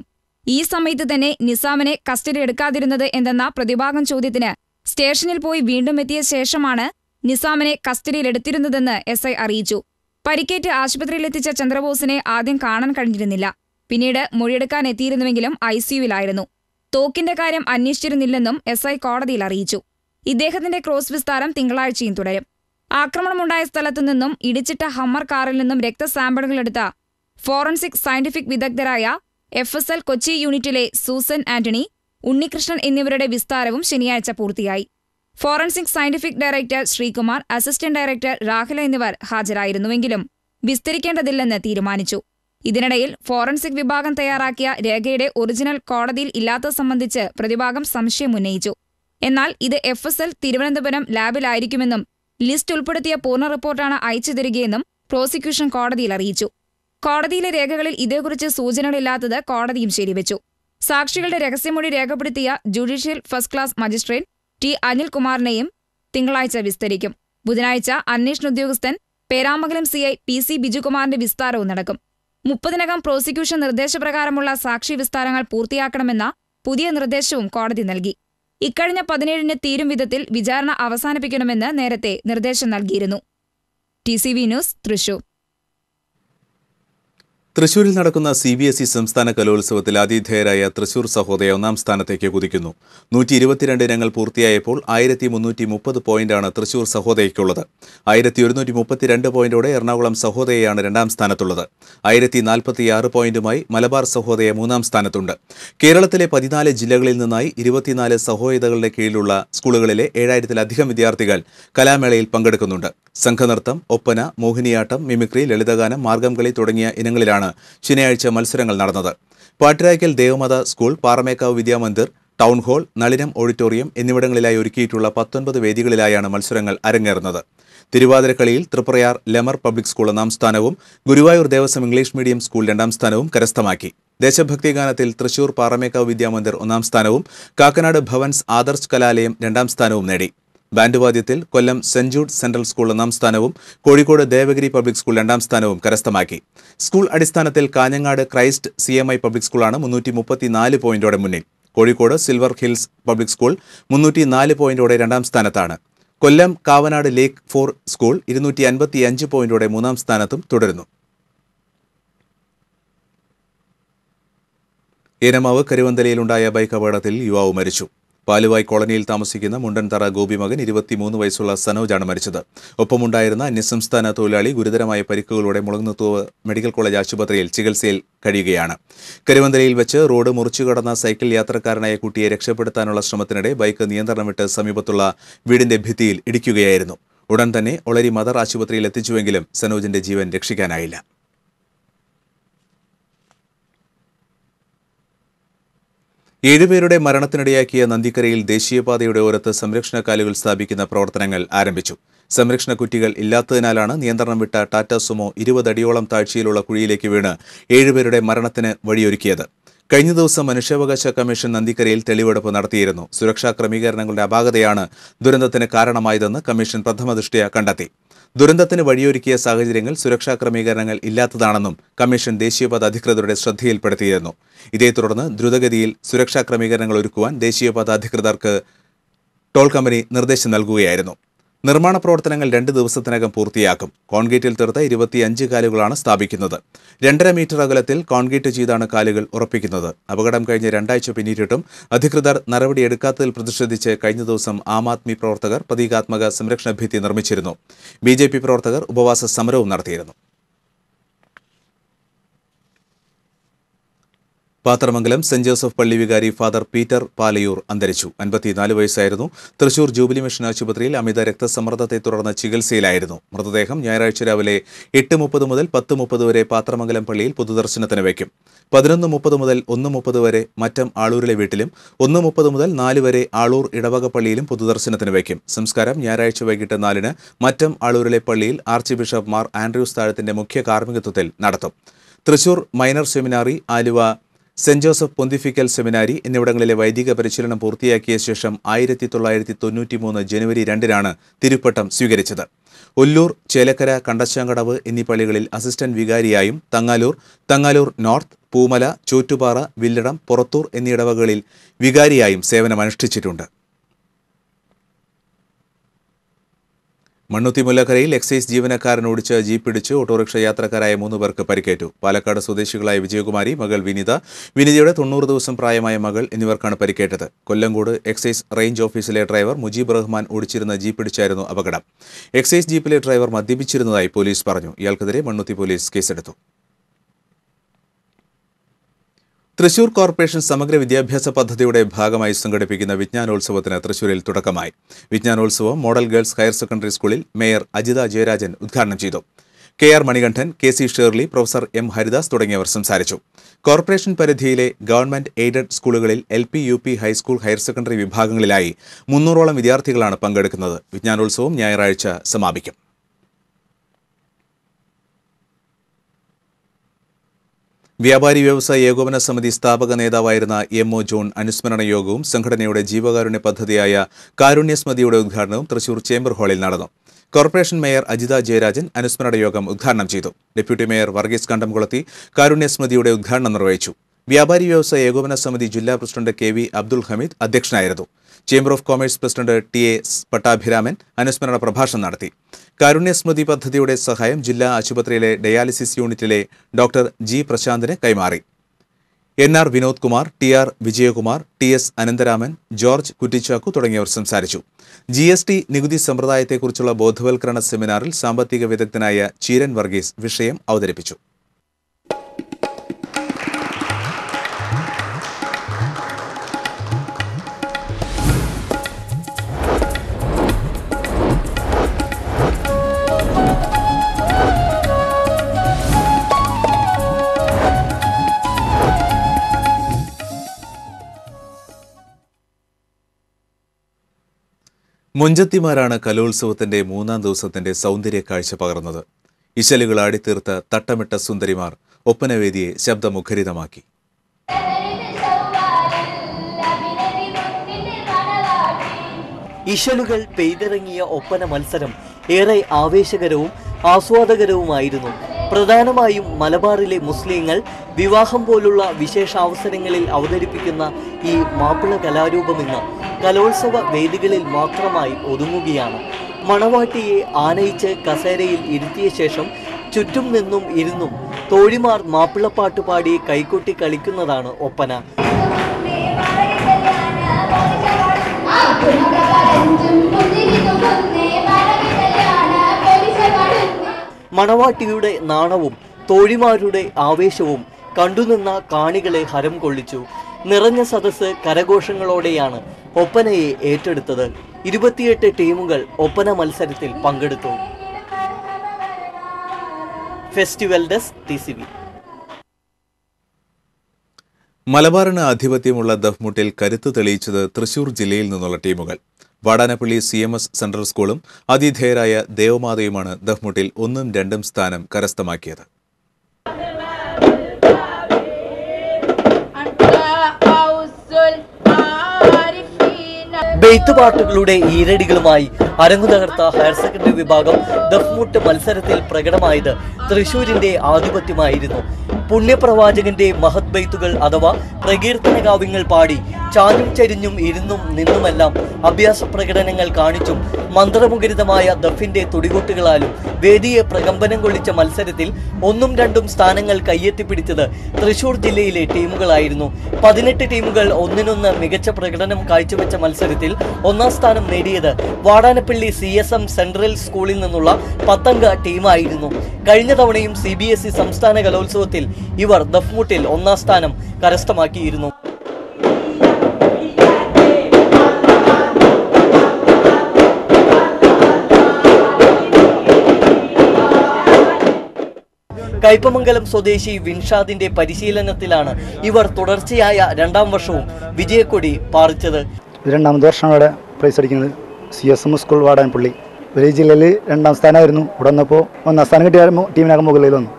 ഈ സമയത്ത് തന്നെ നിസാമിനെ കസ്റ്റഡി എടുക്കാതിരുന്നത് എന്തെന്ന പ്രതിഭാഗം ചോദ്യത്തിന് സ്റ്റേഷനിൽ പോയി വീണ്ടും എത്തിയ ശേഷമാണ് നിസാമിനെ കസ്റ്റഡിയിലെടുത്തിരുന്നതെന്ന് എസ് ഐ അറിയിച്ചു പരിക്കേറ്റ് ആശുപത്രിയിലെത്തിച്ച ചന്ദ്രബോസിനെ ആദ്യം കാണാൻ കഴിഞ്ഞിരുന്നില്ല പിന്നീട് മൊഴിയെടുക്കാൻ എത്തിയിരുന്നുവെങ്കിലും ഐ സിയുവിലായിരുന്നു തോക്കിന്റെ കാര്യം അന്വേഷിച്ചിരുന്നില്ലെന്നും എസ് ഐ കോടതിയിൽ അറിയിച്ചു ഇദ്ദേഹത്തിന്റെ ക്രോസ് വിസ്താരം തിങ്കളാഴ്ചയും തുടരും ആക്രമണമുണ്ടായ സ്ഥലത്തു നിന്നും ഇടിച്ചിട്ട ഹമ്മർ കാറിൽ നിന്നും രക്തസാമ്പിളുകൾ എടുത്ത ഫോറൻസിക് സയന്റിഫിക് വിദഗ്ധരായ എഫ് എസ് എൽ കൊച്ചി യൂണിറ്റിലെ സൂസൻ ആന്റണി ഉണ്ണികൃഷ്ണൻ എന്നിവരുടെ വിസ്താരവും ശനിയാഴ്ച പൂർത്തിയായി forensic scientific director Sreekumar assistant director Rahul എന്നിവർ ഹാജരായിരുന്നുവെങ്കിലും വിസ്തരിക്കേണ്ടതില്ലെന്ന് തീരുമാനിച്ചു ഇതിനിടയിൽ ഫോറൻസിക് വിഭാഗം തയ്യാറാക്കിയ രേഖയുടെ ഒറിജിനൽ കോടതിയിൽ ഇല്ലാത്തത് സംബന്ധിച്ച് പ്രതിഭാഗം സംശയമുന്നയിച്ചു എന്നാൽ ഇത് എഫ് എസ് എൽ തിരുവനന്തപുരം ലാബിലായിരിക്കുമെന്നും ലിസ്റ്റ് ഉൾപ്പെടുത്തിയ പൂർണ്ണ റിപ്പോർട്ടാണ് അയച്ചു തരികയെന്നും പ്രോസിക്യൂഷൻ കോടതിയിൽ അറിയിച്ചു കോടതിയിലെ രേഖകളിൽ ഇതേക്കുറിച്ച് സൂചനകളില്ലാത്തത് കോടതിയും ശരിവച്ചു സാക്ഷികളുടെ രഹസ്യമൊഴി രേഖപ്പെടുത്തിയ judicial first class magistrate T അനിൽകുമാറിനെയും തിങ്കളാഴ്ച വിസ്തരിക്കും ബുധനാഴ്ച അന്വേഷണ ഉദ്യോഗസ്ഥൻ പേരാമംഗലം സിഐ പി സി ബിജുകുമാറിന്റെ വിസ്താരവും നടക്കും മുപ്പതിനകം പ്രോസിക്യൂഷൻ നിർദ്ദേശപ്രകാരമുള്ള സാക്ഷി വിസ്താരങ്ങൾ പൂർത്തിയാക്കണമെന്ന പുതിയ നിർദ്ദേശവും കോടതി നൽകി ഇക്കഴിഞ്ഞ പതിനേഴിന് തീരും വിധത്തിൽ വിചാരണ അവസാനിപ്പിക്കണമെന്ന് നേരത്തെ നിർദ്ദേശം നൽകിയിരുന്നു T C V news Thrissur തൃശൂരിൽ നടക്കുന്ന സി ബി എസ് ഇ സംസ്ഥാന കലോത്സവത്തിൽ ആതിഥേയരായ തൃശൂർ സഹോദയ ഒന്നാം സ്ഥാനത്തേക്ക് കുതിക്കുന്നു നൂറ്റി ഇരുപത്തിരണ്ട് ഇനങ്ങൾ പൂർത്തിയായപ്പോൾ ആയിരത്തി മുന്നൂറ്റി മുപ്പത് പോയിന്റാണ് തൃശൂർ സഹോദയയ്ക്കുള്ളത് ആയിരത്തി ഒരുന്നൂറ്റി മുപ്പത്തിരണ്ട് പോയിന്റോടെ എറണാകുളം സഹോദയയാണ് രണ്ടാം സ്ഥാനത്തുള്ളത് ആയിരത്തി നാൽപ്പത്തിയാറ് പോയിന്റുമായി മലബാർ സഹോദയ മൂന്നാം സ്ഥാനത്തുണ്ട് കേരളത്തിലെ പതിനാല് ജില്ലകളിൽ നിന്നായി ഇരുപത്തിനാല് സഹോദയതകളുടെ കീഴിലുള്ള സ്കൂളുകളിലെ ഏഴായിരത്തിലധികം വിദ്യാർത്ഥികൾ കലാമേളയിൽ പങ്കെടുക്കുന്നുണ്ട് സംഘനൃത്തം ഒപ്പന മോഹിനിയാട്ടം മിമിക്രി ലളിതഗാനം മാർഗംകളി തുടങ്ങിയ ഇനങ്ങളിലാണ് വെച്ചാണ് ശനിയാഴ്ച മത്സരങ്ങൾ നടന്നത് Patturaikkal Devamatha school Paramekkavu Vidyamandir town hall Nalinam auditorium എന്നിവിടങ്ങളിലായി ഒരുക്കിയിട്ടുള്ള പത്തൊൻപത് വേദികളിലായാണ് മത്സരങ്ങൾ അരങ്ങേറുന്നത് തിരുവാതിരക്കളിയിൽ തൃപ്രയാർ ലെമർ പബ്ലിക് സ്കൂൾ ഒന്നാം സ്ഥാനവും Guruvayur Devaswom English medium school രണ്ടാം സ്ഥാനവും കരസ്ഥമാക്കി ദേശഭക്തി ഗാനത്തിൽ തൃശൂർ പാറമേക്കാവ് വിദ്യാമന്ദിർ ഒന്നാം സ്ഥാനവും കാക്കനാട് ഭവൻസ് ആദർശ് കലാലയം രണ്ടാം സ്ഥാനവും നേടി ബാൻഡ് വാദ്യത്തിൽ Kollam saint Jude central school ഒന്നാം സ്ഥാനവും കോഴിക്കോട് ദേവഗിരി പബ്ലിക് സ്കൂൾ രണ്ടാം സ്ഥാനവും കരസ്ഥമാക്കി സ്കൂൾ അടിസ്ഥാനത്തിൽ Kanhangad Christ C M I public സ്കൂളാണ് മുന്നൂറ്റി മുപ്പത്തിനാല് പോയിന്റോടെ മുന്നിൽ Kozhikode Silver Hills public school മുന്നൂറ്റി നാല് പോയിന്റോടെ രണ്ടാം സ്ഥാനത്താണ് Kollam Kavanad Lakeford school ഇരുന്നൂറ്റി അൻപത്തി അഞ്ച് പോയിന്റോടെ മൂന്നാം സ്ഥാനത്തും തുടരുന്നു ഏനമാവ് കരുവന്തലയിലുണ്ടായ ബൈക്ക് അപകടത്തിൽ യുവാവ് മരിച്ചു പാലുവായ് കോളനിയിൽ താമസിക്കുന്ന മുണ്ടൻതറ ഗോപി മകൻ ഇരുപത്തിമൂന്ന് വയസ്സുള്ള സനോജാണ് മരിച്ചത് ഒപ്പമുണ്ടായിരുന്ന അന്യസംസ്ഥാന തൊഴിലാളി ഗുരുതരമായ പരിക്കുകളോടെ മുളങ്ങുത്തുവ മെഡിക്കൽ കോളേജ് ആശുപത്രിയിൽ ചികിത്സയിൽ കഴിയുകയാണ് കരുവന്തലയിൽ വെച്ച് റോഡ് മുറിച്ചു കടന്ന സൈക്കിൾ യാത്രക്കാരനായ കുട്ടിയെ രക്ഷപ്പെടുത്താനുള്ള ശ്രമത്തിനിടെ ബൈക്ക് നിയന്ത്രണം വിട്ട് സമീപത്തുള്ള വീടിന്റെ ഭിത്തിയിൽ ഇടിക്കുകയായിരുന്നു ഉടൻ തന്നെ ഒളരി മദർ ആശുപത്രിയിൽ എത്തിച്ചുവെങ്കിലും സനോജിന്റെ ജീവൻ രക്ഷിക്കാനായില്ല ഏഴുപേരുടെ മരണത്തിനിടയാക്കിയ നന്ദിക്കരയിൽ ദേശീയപാതയുടെ ഓരത്ത് സംരക്ഷണ കാലുകൾ സ്ഥാപിക്കുന്ന പ്രവർത്തനങ്ങൾ ആരംഭിച്ചു സംരക്ഷണ കുറ്റികൾ ഇല്ലാത്തതിനാലാണ് നിയന്ത്രണം വിട്ട ടാറ്റ സുമോ ഇരുപതടിയോളം താഴ്ചയിലുള്ള കുഴിയിലേക്ക് വീണ് ഏഴുപേരുടെ മരണത്തിന് വഴിയൊരുക്കിയത് കഴിഞ്ഞ ദിവസം മനുഷ്യാവകാശ കമ്മീഷൻ നന്ദിക്കരയിൽ തെളിവെടുപ്പ് നടത്തിയിരുന്നു സുരക്ഷാ ക്രമീകരണങ്ങളുടെ അപാകതയാണ് ദുരന്തത്തിന് കാരണമായതെന്ന് കമ്മീഷൻ പ്രഥമദൃഷ്ടിയ കണ്ടെത്തി ദുരന്തത്തിന് വഴിയൊരുക്കിയ സാഹചര്യങ്ങൾ സുരക്ഷാ ക്രമീകരണങ്ങൾ ഇല്ലാത്തതാണെന്നും കമ്മീഷൻ ദേശീയപാത അധികൃതരുടെ ശ്രദ്ധയിൽപ്പെടുത്തിയിരുന്നു ഇതേ തുടർന്ന് ദ്രുതഗതിയിൽ സുരക്ഷാ ക്രമീകരണങ്ങൾ ഒരുക്കുവാൻ ദേശീയപാത അധികൃതർക്ക് ടോൾ കമ്പനി നിർദ്ദേശം നൽകുകയായിരുന്നു നിർമ്മാണ പ്രവർത്തനങ്ങൾ രണ്ട് ദിവസത്തിനകം പൂർത്തിയാക്കും കോൺക്രീറ്റിൽ തീർത്ത ഇരുപത്തിയഞ്ച് കാലുകളാണ് സ്ഥാപിക്കുന്നത് രണ്ടര മീറ്റർ അകലത്തിൽ കോൺക്രീറ്റ് ചെയ്താണ് കാലുകൾ ഉറപ്പിക്കുന്നത് അപകടം കഴിഞ്ഞ് രണ്ടാഴ്ച പിന്നീട്ടും അധികൃതർ നടപടിയെടുക്കാത്തതിൽ പ്രതിഷേധിച്ച് കഴിഞ്ഞ ദിവസം ആം ആദ്മി പ്രവർത്തകർ പ്രതീകാത്മക സംരക്ഷണ ഭിത്തി നിർമ്മിച്ചിരുന്നു ബി പ്രവർത്തകർ ഉപവാസ സമരവും നടത്തിയിരുന്നു പാത്രമംഗലം സെന്റ് ജോസഫ് പള്ളി വികാരി ഫാദർ പീറ്റർ പാലയൂർ അന്തരിച്ചു അൻപത്തിനാല് വയസ്സായിരുന്നു തൃശൂർ ജൂബിലി മിഷൻ ആശുപത്രിയിൽ അമിത രക്തസമ്മർദ്ദത്തെ തുടർന്ന് ചികിത്സയിലായിരുന്നു മൃതദേഹം ഞായറാഴ്ച രാവിലെ എട്ട് മുപ്പത് മുതൽ പത്ത് മുപ്പത് വരെ പാത്രമംഗലം പള്ളിയിൽ പൊതുദർശനത്തിന് വയ്ക്കും പതിനൊന്ന് മുപ്പത് മുതൽ ഒന്ന് മുപ്പത് വരെ മറ്റം ആളൂരിലെ വീട്ടിലും ഒന്ന് മുപ്പത് മുതൽ നാല് വരെ ആളൂർ ഇടവക പള്ളിയിലും പൊതുദർശനത്തിന് വയ്ക്കും സംസ്കാരം ഞായറാഴ്ച വൈകിട്ട് നാലിന് മറ്റം ആളൂരിലെ പള്ളിയിൽ ആർച്ച് ബിഷപ്പ് മാർ ആൻഡ്രൂസ് താഴത്തിന്റെ മുഖ്യ കാർമ്മികത്വത്തിൽ നടത്തും Thrissur minor seminary Aluva saint Joseph pontifical seminary എന്നിവിടങ്ങളിലെ വൈദിക പരിശീലനം പൂർത്തിയാക്കിയ ശേഷം ആയിരത്തി തൊള്ളായിരത്തി തൊണ്ണൂറ്റി മൂന്ന് ജനുവരി രണ്ടിനാണ് തിരുപ്പട്ടം സ്വീകരിച്ചത് ഒല്ലൂർ ചേലക്കര കണ്ടശാങ്കടവ് എന്നീ പള്ളികളിൽ അസിസ്റ്റന്റ് വികാരിയായും തങ്ങാലൂർ തങ്ങാലൂർ നോർത്ത് പൂമല ചൂറ്റുപാറ വില്ലടം പുറത്തൂർ എന്നീ ഇടവകളിൽ വികാരിയായും സേവനമനുഷ്ഠിച്ചിട്ടുണ്ട് മണ്ണുത്തി മുല്ലക്കരയിൽ എക്സൈസ് ജീവനക്കാരൻ ഓടിച്ച ജീപ്പിടിച്ച് ഓട്ടോറിക്ഷ യാത്രക്കാരായ മൂന്ന് പേർക്ക് പരിക്കേറ്റു പാലക്കാട് സ്വദേശികളായ വിജയകുമാരി മകൾ വിനിത വിനിതയുടെ തൊണ്ണൂറ് ദിവസം പ്രായമായ മകൾ എന്നിവർക്കാണ് പരിക്കേറ്റത് കൊല്ലംകോട് എക്സൈസ് റേഞ്ച് ഓഫീസിലെ ഡ്രൈവർ മുജീബ് റഹ്മാൻ ഓടിച്ചിരുന്ന ജീപ്പിടിച്ചായിരുന്നു അപകടം എക്സൈസ് ജീപ്പിലെ ഡ്രൈവർ മദ്യപിച്ചിരുന്നതായി പോലീസ് പറഞ്ഞു ഇയാൾക്കെതിരെ മണ്ണുത്തി പോലീസ് കേസെടുത്തു തൃശൂർ കോർപ്പറേഷൻ സമഗ്ര വിദ്യാഭ്യാസ പദ്ധതിയുടെ ഭാഗമായി സംഘടിപ്പിക്കുന്ന വിജ്ഞാനോത്സവത്തിന് തൃശൂരിൽ തുടക്കമായി വിജ്ഞാനോത്സവം മോഡൽ ഗേൾസ് ഹയർ സെക്കൻഡറി സ്കൂളിൽ മേയർ അജിത ജയരാജൻ ഉദ്ഘാടനം ചെയ്തു K R Manikandan K C Shirley professor M Haridas തുടങ്ങിയവർ സംസാരിച്ചു കോർപ്പറേഷൻ പരിധിയിലെ ഗവൺമെന്റ് എയ്ഡഡ് സ്കൂളുകളിൽ L P U P high school higher secondary വിഭാഗങ്ങളിലായി മുന്നൂറോളം വിദ്യാർത്ഥികളാണ് പങ്കെടുക്കുന്നത് വിജ്ഞാനോത്സവം ഞായറാഴ്ച സമാപിക്കും വ്യാപാരി വ്യവസായ ഏകോപന സമിതി സ്ഥാപക നേതാവായിരുന്ന എം ഒ ജോൺ അനുസ്മരണ യോഗവും സംഘടനയുടെ ജീവകാരുണ്യ പദ്ധതിയായ കാരുണ്യസ്മതിയുടെ ഉദ്ഘാടനവും തൃശൂർ ചേംബർ ഹാളിൽ നടന്നു കോർപ്പറേഷൻ മേയർ അജിത ജയരാജൻ അനുസ്മരണ യോഗം ഉദ്ഘാടനം ചെയ്തു ഡെപ്യൂട്ടി മേയർ വർഗീസ് കണ്ടംകുളത്തി കാരുണ്യസ്മതിയുടെ ഉദ്ഘാടനം നിർവഹിച്ചു വ്യാപാരി വ്യവസായ ഏകോപന സമിതി ജില്ലാ president K V Abdul Hameed അധ്യക്ഷനായിരുന്നു chamber of commerce president T A Pattabhiraman അനുസ്മരണ പ്രഭാഷണം നടത്തി കാരുണ്യ സ്മൃതി പദ്ധതിയുടെ സഹായം ജില്ലാ ആശുപത്രിയിലെ ഡയാലിസിസ് യൂണിറ്റിലെ ഡോക്ടർ ജി പ്രശാന്തിന് കൈമാറി N R Vinod Kumar T R Vijayakumar T S Anantharaman George Kuttichakku തുടങ്ങിയവർ സംസാരിച്ചു ജി എസ് ടി നികുതി സമ്പ്രദായത്തെക്കുറിച്ചുള്ള ബോധവൽക്കരണ സെമിനാറിൽ സാമ്പത്തിക വിദഗ്ധനായ ചീരൻ വർഗീസ് വിഷയം അവതരിപ്പിച്ചു മുഞ്ചത്തിമാരാണ് കലോത്സവത്തിന്റെ മൂന്നാം ദിവസത്തിന്റെ സൗന്ദര്യ കാഴ്ച പകർന്നത് ഇശലുകൾ ആടിത്തീർത്ത തട്ടമിട്ട സുന്ദരിമാർ ഒപ്പനവേദിയെ ശബ്ദമുഖരിതമാക്കി ഇശലുകൾ പെയ്തിറങ്ങിയ ഒപ്പന മത്സരം ഏറെ ആവേശകരവും ആസ്വാദകരവുമായിരുന്നു പ്രധാനമായും മലബാറിലെ മുസ്ലിങ്ങൾ വിവാഹം പോലുള്ള വിശേഷാവസരങ്ങളിൽ അവതരിപ്പിക്കുന്ന ഈ മാപ്പിള കലാരൂപം ഇന്ന് കലോത്സവ വേദികളിൽ മാത്രമായി ഒതുങ്ങുകയാണ് മണവാട്ടിയെ ആനയിച്ച് കസേരയിൽ ഇരുത്തിയ ശേഷം ചുറ്റും നിന്നും ഇരുന്നും തോഴിമാർ മാപ്പിളപ്പാട്ട് പാടി കൈകൊട്ടി കളിക്കുന്നതാണ് ഒപ്പന ആ മണവാട്ടിയുടെ നാണവും തോഴിമാരുടെ ആവേശവും കണ്ടുനിന്ന കാണികളെ ഹരം കൊള്ളിച്ചു നിറഞ്ഞ സദസ്സ് കരഘോഷങ്ങളോടെയാണ് ഒപ്പനയെ ഏറ്റെടുത്തത് ഇരുപത്തിയെട്ട് ടീമുകൾ ഒപ്പന മത്സരത്തിൽ പങ്കെടുത്തു festival desk T C B മലബാറിന് ആധിപത്യമുള്ള ദഫ്മുട്ടിൽ കരുത്ത് തെളിയിച്ചത് തൃശൂർ ജില്ലയിൽ നിന്നുള്ള ടീമുകൾ Vadanappally C M S central സ്കൂളും അതിധേയരായ ദേവമാതയുമാണ് ദഹ്മുട്ടിൽ ഒന്നും രണ്ടും സ്ഥാനം കരസ്ഥമാക്കിയത് ബെയ്ത്തുപാട്ടുകളുടെ ഈരടികളുമായി അരങ്ങു തകർത്ത ഹയർ സെക്കൻഡറി വിഭാഗം ദഫ്മുട്ട് മത്സരത്തിൽ പ്രകടമായത് തൃശൂരിന്റെ ആധിപത്യമായിരുന്നു പുണ്യപ്രവാചകന്റെ മഹത് ബെയ്ത്തുകൾ അഥവാ പ്രകീർത്തന കാവ്യങ്ങൾ പാടി ചാഞ്ഞും ചരിഞ്ഞും ഇരുന്നും നിന്നുമെല്ലാം അഭ്യാസ പ്രകടനങ്ങൾ കാണിച്ചും മന്ത്രമുഖരിതമായ ദഫിന്റെ തുടികൊട്ടുകളാലും വേദിയെ പ്രകമ്പനം കൊള്ളിച്ച മത്സരത്തിൽ ഒന്നും രണ്ടും സ്ഥാനങ്ങൾ കയ്യെത്തിപ്പിടിച്ചത് തൃശൂർ ജില്ലയിലെ ടീമുകളായിരുന്നു പതിനെട്ട് ടീമുകൾ ഒന്നിനൊന്ന് മികച്ച പ്രകടനം കാഴ്ചവെച്ച മത്സരത്തിൽ ഒന്നാം സ്ഥാനം നേടിയത് Vadanappally C S M central സ്കൂളിൽ നിന്നുള്ള പത്തംഗ ടീമായിരുന്നു കഴിഞ്ഞ തവണയും സി ബി എസ് ഇ സംസ്ഥാന കലോത്സവത്തിൽ ഇവർ ദഫ്മുട്ടിൽ ഒന്നാം സ്ഥാനം കരസ്ഥമാക്കിയിരുന്നു കയ്പമംഗലം സ്വദേശി വിൻഷാദിന്റെ പരിശീലനത്തിലാണ് ഇവർ തുടർച്ചയായ രണ്ടാം വർഷവും വിജയക്കൊടി പാറിച്ചത് രണ്ടാമത് വർഷം അവിടെ പ്രൈസ് അടിക്കുന്നത് C S M school Vadanappally വലിയ ജില്ലയിൽ രണ്ടാം സ്ഥാനമായിരുന്നു ഉടന്നപ്പോൾ ഒന്നാം സ്ഥാനം കിട്ടിയ ടീമിനകം മുകളിൽ വന്നു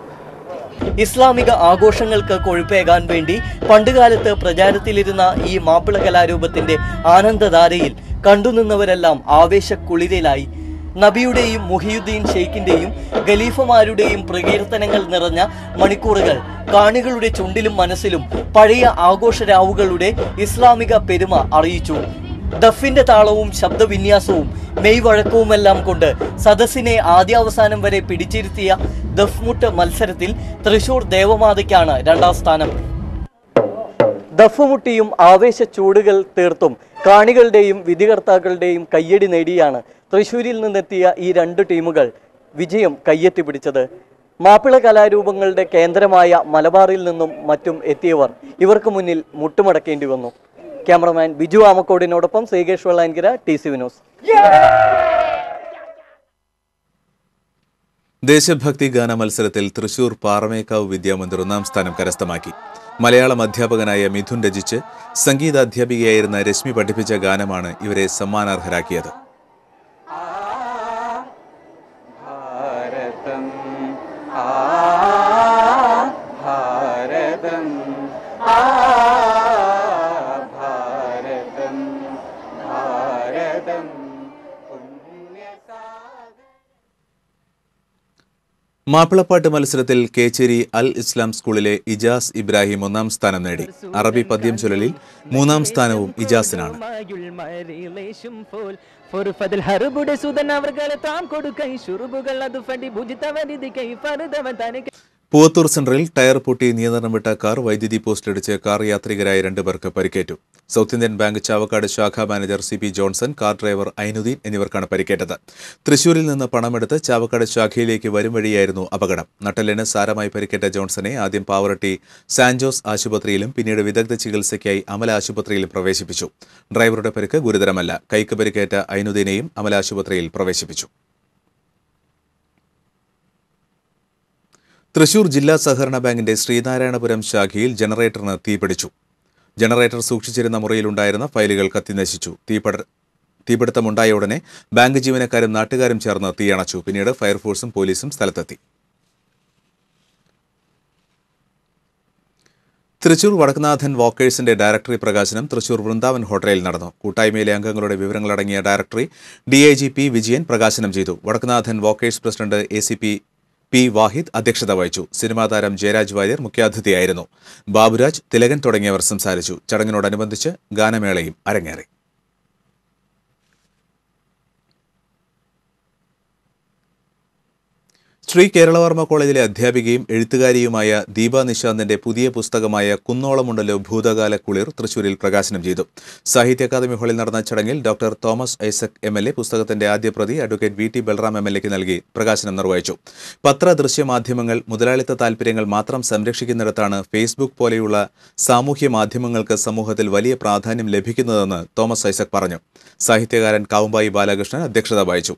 ഇസ്ലാമിക ആഘോഷങ്ങൾക്ക് കൊഴുപ്പേകാൻ വേണ്ടി പണ്ടുകാലത്ത് പ്രചാരത്തിലിരുന്ന ഈ മാപ്പിള കലാരൂപത്തിന്റെ ആനന്ദധാരയിൽ കണ്ടുനിന്നവരെല്ലാം ആവേശക്കുളിരിലായി നബിയുടെയും മുഹിയുദ്ദീൻ ഷെയ്ഖിൻ്റെയും ഖലീഫമാരുടെയും പ്രകീർത്തനങ്ങൾ നിറഞ്ഞ മണിക്കൂറുകൾ കാണികളുടെ ചുണ്ടിലും മനസ്സിലും പഴയ ആഘോഷരാവുകളുടെ ഇസ്ലാമിക പെരുമ അറിയിച്ചു ദഫിന്റെ താളവും ശബ്ദവിന്യാസവും മെയ് വഴക്കവുമെല്ലാം കൊണ്ട് സദസ്സിനെ ആദ്യാവസാനം വരെ പിടിച്ചിരുത്തിയ ദഫ്മുട്ട് മത്സരത്തിൽ തൃശൂർ ദേവമാതയ്ക്കാണ് രണ്ടാം സ്ഥാനം ദഫ്മുട്ടിയും ആവേശ ചൂടുകൾ തീർത്തും കാണികളുടെയും വിധികർത്താക്കളുടെയും കയ്യടി നേടിയാണ് തൃശ്ശൂരിൽ നിന്നെത്തിയ ഈ രണ്ട് ടീമുകൾ വിജയം കയ്യെത്തി പിടിച്ചത് മാപ്പിള കലാരൂപങ്ങളുടെ കേന്ദ്രമായ മലബാറിൽ നിന്നും മറ്റും എത്തിയവർ ഇവർക്ക് മുന്നിൽ മുട്ടുമടക്കേണ്ടി വന്നു ക്യാമറമാൻ ബിജു ആമക്കോടിനോടൊപ്പം Sreekesh Vellankira T C V news ദേശഭക്തി ഗാന മത്സരത്തിൽ തൃശൂർ പാറമേക്കാവ് വിദ്യാമന്ദിർ ഒന്നാം സ്ഥാനം കരസ്ഥമാക്കി മലയാളം അധ്യാപകനായ മിഥുൻ രചിച്ച് സംഗീതാധ്യാപികയായിരുന്ന രശ്മി പഠിപ്പിച്ച ഗാനമാണ് ഇവരെ സമ്മാനാർഹരാക്കിയത് മാപ്പിളപ്പാട്ട് മത്സരത്തിൽ കേച്ചേരി അൽ ഇസ്ലാം സ്കൂളിലെ ഇജാസ് ഇബ്രാഹിം ഒന്നാം സ്ഥാനം നേടി അറബി പദ്യം ചൊലലിൽ മൂന്നാം സ്ഥാനവും ഇജാസിനാണ് കൊടുക്കൈ പൂവത്തൂർ സെൻട്രൽ ടയർ പൊട്ടി നിയന്ത്രണം വിട്ട കാർ വൈദ്യുതി പോസ്റ്റിലടിച്ച് കാർ യാത്രികരായ രണ്ടുപേർക്ക് പരിക്കേറ്റു സൗത്ത് ഇന്ത്യൻ ബാങ്ക് ചാവക്കാട് ശാഖാ manager C P Johnson car driver Ayanuddin എന്നിവർക്കാണ് പരിക്കേറ്റത് തൃശൂരിൽ നിന്ന് പണമെടുത്ത് ചാവക്കാട് ശാഖയിലേക്ക് വരും വഴിയായിരുന്നു അപകടം നട്ടലിന് സാരമായി പരിക്കേറ്റ ജോൺസനെ ആദ്യം പാവറട്ടി സാൻജോസ് ആശുപത്രിയിലും പിന്നീട് വിദഗ്ധ ചികിത്സയ്ക്കായി അമല ആശുപത്രിയിലും പ്രവേശിപ്പിച്ചു ഡ്രൈവറുടെ പരിക്ക് ഗുരുതരമല്ല കൈക്ക് പരിക്കേറ്റ അയനുദ്ദീനെയും അമല ആശുപത്രിയിൽ പ്രവേശിപ്പിച്ചു തൃശൂർ ജില്ലാ സഹകരണ ബാങ്കിന്റെ ശ്രീനാരായണപുരം ശാഖയിൽ ജനറേറ്ററിന് തീപിടിച്ചു ജനറേറ്റർ സൂക്ഷിച്ചിരുന്ന മുറിയിലുണ്ടായിരുന്ന ഫയലുകൾ കത്തിനശിച്ചു തീപിടുത്തമുണ്ടായ ഉടനെ ബാങ്ക് ജീവനക്കാരും നാട്ടുകാരും ചേർന്ന് തീയണച്ചു പിന്നീട് ഫയർഫോഴ്സും പോലീസും സ്ഥലത്തെത്തി തൃശൂർ വടക്കുനാഥൻ വോക്കേഴ്സിന്റെ ഡയറക്ടറി പ്രകാശനം തൃശൂർ വൃന്ദാവൻ ഹോട്ടലിൽ നടന്നു കൂട്ടായ്മയിലെ അംഗങ്ങളുടെ വിവരങ്ങളടങ്ങിയ ഡയറക്ടറി ഡി വിജയൻ പ്രകാശനം ചെയ്തു Vadakkunathan walkers president A C P P Wahid അധ്യക്ഷത വഹിച്ചു സിനിമാ താരം ജയരാജ് വാര്യർ മുഖ്യാതിഥിയായിരുന്നു ബാബുരാജ് തിലകൻ തുടങ്ങിയവർ സംസാരിച്ചു ചടങ്ങിനോടനുബന്ധിച്ച് ഗാനമേളയും അരങ്ങേറി ശ്രീ കേരളവർമ്മ കോളേജിലെ അധ്യാപികയും എഴുത്തുകാരിയുമായ ദീപ നിശാന്തിന്റെ പുതിയ പുസ്തകമായ കുന്നോളമുണ്ടല്ലോ ഭൂതകാല കുളിർ തൃശൂരിൽ പ്രകാശനം ചെയ്തു സാഹിത്യ അക്കാദമി ഹാളിൽ നടന്ന ചടങ്ങിൽ doctor Thomas Isaac M L A പുസ്തകത്തിന്റെ ആദ്യ പ്രതി advocate V T Balram M L എക്ക് നൽകി പ്രകാശനം നിർവഹിച്ചു പത്ര ദൃശ്യ മാധ്യമങ്ങൾ മുതലാളിത്ത താൽപര്യങ്ങൾ മാത്രം സംരക്ഷിക്കുന്നിടത്താണ് ഫേസ്ബുക്ക് പോലെയുള്ള സാമൂഹ്യ മാധ്യമങ്ങൾക്ക് സമൂഹത്തിൽ വലിയ പ്രാധാന്യം ലഭിക്കുന്നതെന്ന് തോമസ് ഐസക് പറഞ്ഞു സാഹിത്യകാരൻ കാവുമ്പായി ബാലകൃഷ്ണൻ അധ്യക്ഷത വഹിച്ചു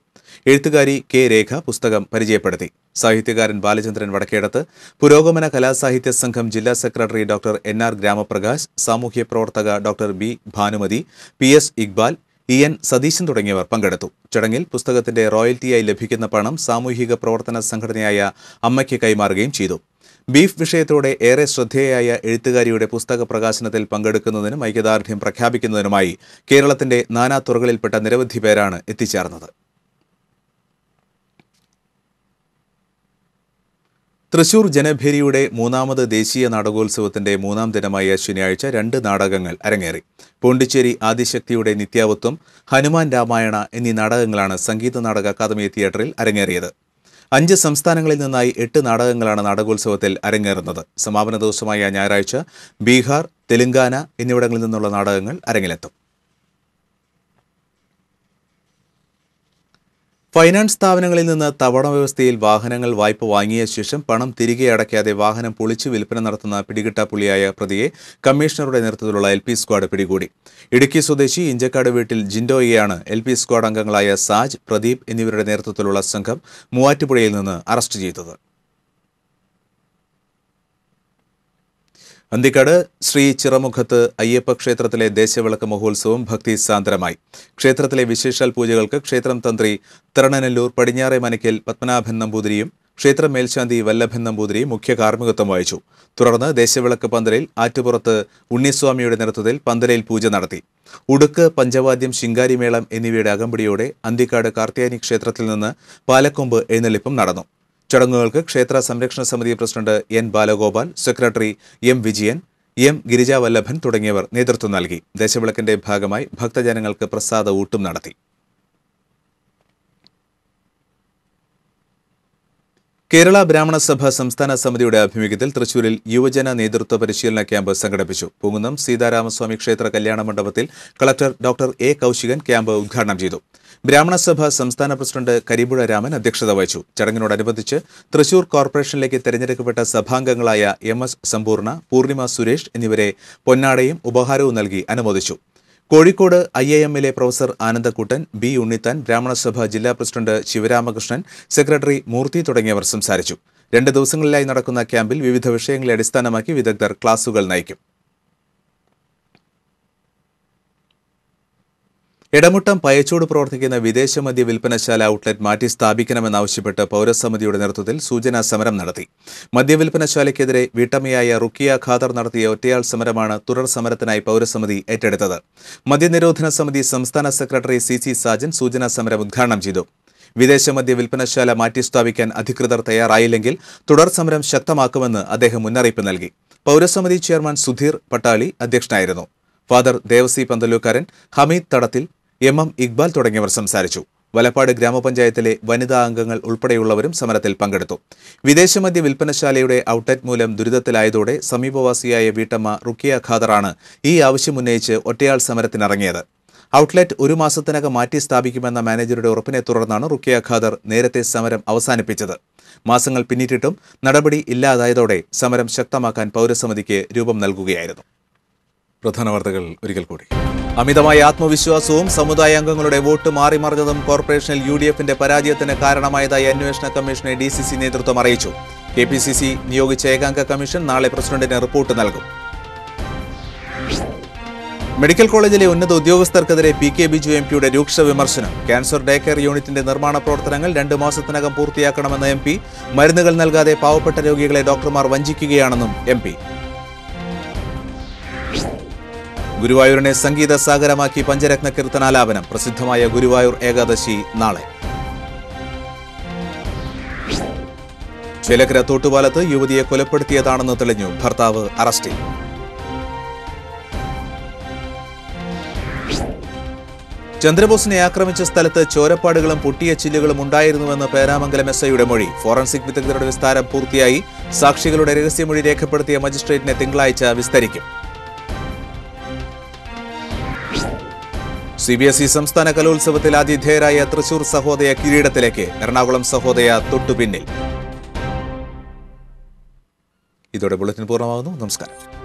എഴുത്തുകാരി കെ രേഖ പുസ്തകം പരിചയപ്പെടുത്തി സാഹിത്യകാരൻ ബാലചന്ദ്രൻ വടക്കേടത്ത് പുരോഗമന കലാസാഹിത്യ സംഘം ജില്ലാ secretary doctor N R Gramaprakash സാമൂഹ്യ പ്രവർത്തക doctor B Bhanumathi P S Iqbal E N Satheesan തുടങ്ങിയവർ പങ്കെടുത്തു ചടങ്ങിൽ പുസ്തകത്തിന്റെ റോയൽറ്റിയായി ലഭിക്കുന്ന പണം സാമൂഹിക പ്രവർത്തന സംഘടനയായ അമ്മയ്ക്ക് കൈമാറുകയും ചെയ്തു ബീഫ് വിഷയത്തോടെ ഏറെ ശ്രദ്ധേയായ എഴുത്തുകാരിയുടെ പുസ്തക പ്രകാശനത്തിൽ പങ്കെടുക്കുന്നതിനും ഐക്യദാർഢ്യം പ്രഖ്യാപിക്കുന്നതിനുമായി കേരളത്തിന്റെ നാനാ തുറകളിൽപ്പെട്ട നിരവധി പേരാണ് എത്തിച്ചേർന്നത് തൃശൂർ ജനഭേരിയുടെ മൂന്നാമത് ദേശീയ നാടകോത്സവത്തിന്റെ മൂന്നാം ദിനമായ ശനിയാഴ്ച രണ്ട് നാടകങ്ങൾ അരങ്ങേറി പോണ്ടിച്ചേരി ആദിശക്തിയുടെ നിത്യാവത്വം ഹനുമാൻ രാമായണ എന്നീ നാടകങ്ങളാണ് സംഗീത നാടക അക്കാദമി തിയേറ്ററിൽ അരങ്ങേറിയത് അഞ്ച് സംസ്ഥാനങ്ങളിൽ നിന്നായി എട്ട് നാടകങ്ങളാണ് നാടകോത്സവത്തിൽ അരങ്ങേറുന്നത് സമാപന ദിവസമായ ഞായറാഴ്ച ബീഹാർ തെലങ്കാന എന്നിവിടങ്ങളിൽ നിന്നുള്ള നാടകങ്ങൾ അരങ്ങിലെത്തും ഫൈനാൻസ് സ്ഥാപനങ്ങളിൽ നിന്ന് തവണ വ്യവസ്ഥയിൽ വാഹനങ്ങൾ വായ്പ വാങ്ങിയ ശേഷം പണം തിരികെ അടയ്ക്കാതെ വാഹനം പൊളിച്ച് വിൽപ്പന നടത്തുന്ന പിടികിട്ടാപ്പുള്ളിയായ പ്രതിയെ കമ്മീഷണറുടെ നേതൃത്വത്തിലുള്ള എൽ സ്ക്വാഡ് പിടികൂടി ഇടുക്കി സ്വദേശി ഇഞ്ചക്കാട് വീട്ടിൽ ജിൻഡോയെയാണ് എൽ സ്ക്വാഡ് അംഗങ്ങളായ സാജ് പ്രദീപ് എന്നിവരുടെ നേതൃത്വത്തിലുള്ള സംഘം മൂവാറ്റുപുഴയിൽ നിന്ന് അറസ്റ്റ് ചെയ്തത് അന്തിക്കാട് ശ്രീ ചിറമുഖത്ത് അയ്യപ്പ ക്ഷേത്രത്തിലെ ദേശവിളക്ക് മഹോത്സവം ഭക്തി സാന്ദ്രമായി ക്ഷേത്രത്തിലെ വിശേഷാൽ പൂജകൾക്ക് ക്ഷേത്രം തന്ത്രി തിറണനല്ലൂർ പടിഞ്ഞാറെ മനക്കൽ പത്മനാഭൻ നമ്പൂതിരിയും ക്ഷേത്ര മേൽശാന്തി വല്ലഭൻ നമ്പൂതിരി മുഖ്യ കാർമ്മികത്വം വഹിച്ചു തുടർന്ന് ദേശവിളക്ക് പന്തലിൽ ആറ്റുപുറത്ത് ഉണ്ണിസ്വാമിയുടെ നേതൃത്വത്തിൽ പന്തലയിൽ പൂജ നടത്തി ഉടുക്ക് പഞ്ചവാദ്യം ശിങ്കാരിമേളം എന്നിവയുടെ അകമ്പടിയോടെ അന്തിക്കാട് കാർത്തിയാനി ക്ഷേത്രത്തിൽ നിന്ന് പാലക്കൊമ്പ് എഴുന്നള്ളിപ്പും നടന്നു ചടങ്ങുകൾക്ക് ക്ഷേത്ര സംരക്ഷണ സമിതി president N Balagopal secretary M Vijayan M Girijavallabhan തുടങ്ങിയവർ നേതൃത്വം നൽകി ദശവിളക്കിന്റെ ഭാഗമായി ഭക്തജനങ്ങൾക്ക് പ്രസാദ ഊട്ടും നടത്തി കേരള ബ്രാഹ്മണ സഭ സംസ്ഥാന സമിതിയുടെ ആഭിമുഖ്യത്തിൽ തൃശൂരിൽ യുവജന നേതൃത്വ പരിശീലന ക്യാമ്പ് സംഘടിപ്പിച്ചു പൂങ്കുന്നം സീതാരാമസ്വാമി ക്ഷേത്ര കല്യാണ മണ്ഡപത്തിൽ collector doctor A Kousigan camp ഉദ്ഘാടനം ചെയ്തു ബ്രാഹ്മണസഭ സംസ്ഥാന പ്രസിഡന്റ് കരിപുഴ രാമൻ അധ്യക്ഷത വഹിച്ചു ചടങ്ങിനോടനുബന്ധിച്ച് തൃശൂർ കോർപ്പറേഷനിലേക്ക് തെരഞ്ഞെടുക്കപ്പെട്ട സഭാംഗങ്ങളായ എം എസ് സമ്പൂർണ പൂർണിമ സുരേഷ് എന്നിവരെ പൊന്നാടയും ഉപഹാരവും നൽകി അനുമോദിച്ചു കോഴിക്കോട് ഐ എ എമ്മിലെ പ്രൊഫസർ ആനന്ദക്കൂട്ടൻ ബി ഉണ്ണിത്താൻ ബ്രാഹ്മണസഭ ജില്ലാ പ്രസിഡന്റ് ശിവരാമകൃഷ്ണൻ സെക്രട്ടറി മൂർത്തി തുടങ്ങിയവർ സംസാരിച്ചു രണ്ട് ദിവസങ്ങളിലായി നടക്കുന്ന ക്യാമ്പിൽ വിവിധ വിഷയങ്ങളെ അടിസ്ഥാനമാക്കി വിദഗ്ധർ ക്ലാസുകൾ നയിക്കും ഇടമുട്ടം പയച്ചോട് പ്രവർത്തിക്കുന്ന വിദേശ മദ്യ വിൽപ്പനശാല ഔട്ട്ലെറ്റ് മാറ്റി സ്ഥാപിക്കണമെന്നാവശ്യപ്പെട്ട് പൗരസമിതിയുടെ നേതൃത്വത്തിൽ സൂചനാ സമരം നടത്തി മദ്യവിൽപ്പനശാലയ്ക്കെതിരെ വീട്ടമ്മയായ റുക്കിയ ഖാദർ നടത്തിയ ഒറ്റയാൾ സമരമാണ് തുടർ സമരത്തിനായി പൗരസമിതി ഏറ്റെടുത്തത് മദ്യനിരോധന സമിതി സംസ്ഥാന സെക്രട്ടറി സി സി സാജൻ സൂചനാ സമരം ഉദ്ഘാടനം ചെയ്തു വിദേശ മദ്യ വിൽപ്പനശാല സ്ഥാപിക്കാൻ അധികൃതർ തയ്യാറായില്ലെങ്കിൽ തുടർ സമരം ശക്തമാക്കുമെന്ന് അദ്ദേഹം മുന്നറിയിപ്പ് നൽകി പൗരസമിതി ചെയർമാൻ സുധീർ പട്ടാളി അധ്യക്ഷനായിരുന്നു ഫാദർ ദേവസി പന്തലൂക്കാരൻ ഹമീദ് തടത്തിൽ എം എം ഇക്ബാൽ തുടങ്ങിയവർ സംസാരിച്ചു വലപ്പാട് ഗ്രാമപഞ്ചായത്തിലെ വനിതാ അംഗങ്ങൾ ഉൾപ്പെടെയുള്ളവരും സമരത്തിൽ പങ്കെടുത്തു വിദേശമദ്യ വിൽപ്പനശാലയുടെ ഔട്ട്ലെറ്റ് മൂലം ദുരിതത്തിലായതോടെ സമീപവാസിയായ വീട്ടമ്മ റുക്കിയ ഖാദറാണ് ഈ ആവശ്യമുന്നയിച്ച് ഒറ്റയാൾ സമരത്തിനിറങ്ങിയത് ഔട്ട്ലെറ്റ് ഒരു മാസത്തിനകം മാറ്റി സ്ഥാപിക്കുമെന്ന മാനേജറുടെ ഉറപ്പിനെ തുടർന്നാണ് റുക്കിയ ഖാദർ നേരത്തെ സമരം അവസാനിപ്പിച്ചത് മാസങ്ങൾ പിന്നിട്ടിട്ടും നടപടി ഇല്ലാതായതോടെ സമരം ശക്തമാക്കാൻ പൗരസമിതിക്ക് രൂപം നൽകുകയായിരുന്നു പ്രധാന വാർത്തകൾ ഒരിക്കൽ കൂടി അമിതമായ ആത്മവിശ്വാസവും സമുദായ അംഗങ്ങളുടെ വോട്ട് മാറിമറിഞ്ഞതും കോർപ്പറേഷനിൽ യു ഡി എഫിന്റെ പരാജയത്തിന് കാരണമായതായി അന്വേഷണ കമ്മീഷനെ ഡി സി സി നേതൃത്വം അറിയിച്ചു കെ പി സി സി നിയോഗിച്ച ഏകാംഗ കമ്മീഷൻ നാളെ പ്രസിഡന്റിന് റിപ്പോർട്ട് നൽകും മെഡിക്കൽ കോളേജിലെ ഉന്നത ഉദ്യോഗസ്ഥർക്കെതിരെ പി കെ ബിജു എം പിയുടെ രൂക്ഷ വിമർശനം ക്യാൻസർ ഡേ കെയർ യൂണിറ്റിന്റെ നിർമ്മാണ പ്രവർത്തനങ്ങൾ രണ്ട് മാസത്തിനകം പൂർത്തിയാക്കണമെന്ന എം പി മരുന്നുകൾ നൽകാതെ പാവപ്പെട്ട രോഗികളെ ഡോക്ടർമാർ വഞ്ചിക്കുകയാണെന്നും എം പി ഗുരുവായൂരിനെ സംഗീത സാഗരമാക്കി പഞ്ചരത്ന കീർത്തനാലാപനം പ്രസിദ്ധമായ ഗുരുവായൂർ ഏകാദശി നാളെ ചിലക്കര തോട്ടുപാലത്ത് യുവതിയെ കൊലപ്പെടുത്തിയതാണെന്ന് തെളിഞ്ഞു ഭർത്താവ് അറസ്റ്റിൽ ചന്ദ്രബോസിനെ ആക്രമിച്ച സ്ഥലത്ത് ചോരപ്പാടുകളും പൊട്ടിയ ചില്ലുകളും ഉണ്ടായിരുന്നുവെന്ന് പേരാമംഗലം എസ് ഐയുടെ മൊഴി ഫോറൻസിക് വിദഗ്ധരുടെ വിസ്താരം പൂർത്തിയായി സാക്ഷികളുടെ രഹസ്യമൊഴി രേഖപ്പെടുത്തിയ മജിസ്ട്രേറ്റിനെ തിങ്കളാഴ്ച വിസ്തരിക്കും സി ബി എസ് ഇ സംസ്ഥാന കലോത്സവത്തിൽ ആതിഥേയരായ തൃശൂർ സഹോദയ കിരീടത്തിലേക്ക് എറണാകുളം സഹോദയ തൊട്ടുപിന്നിൽ ഇതോടെ ബുള്ളറ്റിൻ പൂർണ്ണമാകുന്നു നമസ്കാരം